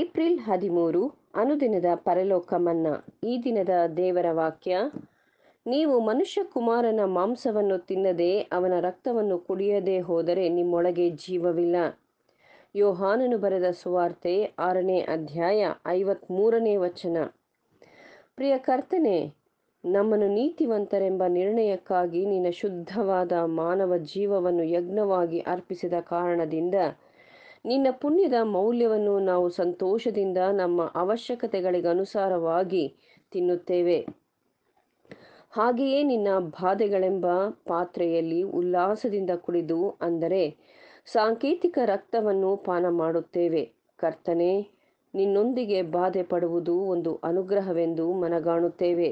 April ಹದಿಮೂರು ಅನುದಿನದ ಪರಲೋಕ ಮನ್ನಾ ಈ ದಿನದ ದೇವರ ವಾಕ್ಯ ನೀವು ಮನುಷ್ಯ ಕುಮಾರನ ಮಾಂಸವನ್ನು ತಿನ್ನದೆ ಅವನ ರಕ್ತವನ್ನು ಕುಡಿಯದೆ ಹೋದರೆ ನಿಮ್ಮೊಳಗೆ ಜೀವವಿಲ್ಲ ಯೋಹಾನನು ಬರೆದ ಸುವಾರ್ತೆ ಆರನೇ ಅಧ್ಯಾಯ ಐವತ್ಮೂರನೇ ವಚನ ಪ್ರಿಯ ಕರ್ತನೆ ನಮ್ಮನ್ನು ನೀತಿವಂತರೆಂಬ ನಿರ್ಣಯಕ್ಕಾಗಿ ನಿನ್ನ ಶುದ್ಧವಾದ ಮಾನವ ಜೀವವನ್ನು ಯಜ್ಞವಾಗಿ ಅರ್ಪಿಸಿದ ಕಾರಣದಿಂದ ನಿನ್ನ ಪುಣ್ಯದ ಮೌಲ್ಯವನ್ನು ನಾವು ಸಂತೋಷದಿಂದ ನಮ್ಮ ಅವಶ್ಯಕತೆಗಳಿಗನುಸಾರವಾಗಿ ತಿನ್ನುತ್ತೇವೆ ಹಾಗೆಯೇ ನಿನ್ನ ಬಾಧೆಗಳೆಂಬ ಪಾತ್ರೆಯಲ್ಲಿ ಉಲ್ಲಾಸದಿಂದ ಕುಡಿದು ಅಂದರೆ ಸಾಂಕೇತಿಕ ರಕ್ತವನ್ನು ಪಾನ ಮಾಡುತ್ತೇವೆ ಕರ್ತನೆ ನಿನ್ನೊಂದಿಗೆ ಬಾಧೆ ಪಡುವುದು ಒಂದು ಅನುಗ್ರಹವೆಂದು ಮನಗಾಣುತ್ತೇವೆ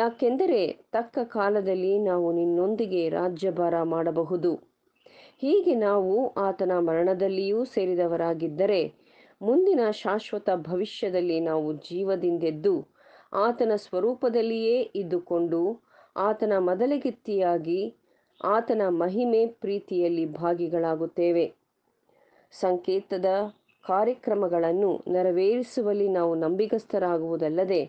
ಯಾಕೆಂದರೆ ತಕ್ಕ ಕಾಲದಲ್ಲಿ ನಾವು ನಿನ್ನೊಂದಿಗೆ ರಾಜ್ಯಭಾರ ಮಾಡಬಹುದು ಹೀಗೆ ನಾವು ಆತನ ಮರಣದಲ್ಲಿಯೂ ಸೇರಿದವರಾಗಿದ್ದರೆ ಮುಂದಿನ ಶಾಶ್ವತ ಭವಿಷ್ಯದಲ್ಲಿ ನಾವು ಜೀವದಿಂದೆದ್ದು ಆತನ ಸ್ವರೂಪದಲ್ಲಿಯೇ ಇದ್ದುಕೊಂಡು ಆತನ ಮೊದಲಗಿತ್ತಿಯಾಗಿ ಆತನ ಮಹಿಮೆ ಪ್ರೀತಿಯಲ್ಲಿ ಭಾಗಿಗಳಾಗುತ್ತೇವೆ ಸಂಕೇತದ ಕಾರ್ಯಕ್ರಮಗಳನ್ನು ನೆರವೇರಿಸುವಲ್ಲಿ ನಾವು ನಂಬಿಗಸ್ತರಾಗುವುದಲ್ಲದೆ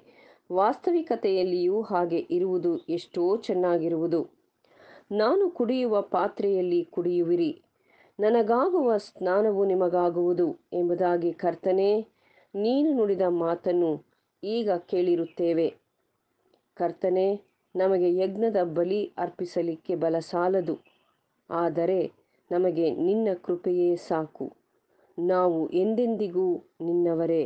ವಾಸ್ತವಿಕತೆಯಲ್ಲಿಯೂ ಹಾಗೆ ಇರುವುದು ಎಷ್ಟೋ ಚೆನ್ನಾಗಿರುವುದು ನಾನು ಕುಡಿಯುವ ಪಾತ್ರೆಯಲ್ಲಿ ಕುಡಿಯುವಿರಿ ನನಗಾಗುವ ಸ್ನಾನವು ನಿಮಗಾಗುವುದು ಎಂಬುದಾಗಿ ಕರ್ತನೇ ನೀನು ನುಡಿದ ಮಾತನ್ನು ಈಗ ಕೇಳಿರುತ್ತೇವೆ ಕರ್ತನೆ ನಮಗೆ ಯಜ್ಞದ ಬಲಿ ಅರ್ಪಿಸಲಿಕ್ಕೆ ಬಲ ಸಾಲದು ಆದರೆ ನಮಗೆ ನಿನ್ನ ಕೃಪೆಯೇ ಸಾಕು ನಾವು ಎಂದೆಂದಿಗೂ ನಿನ್ನವರೇ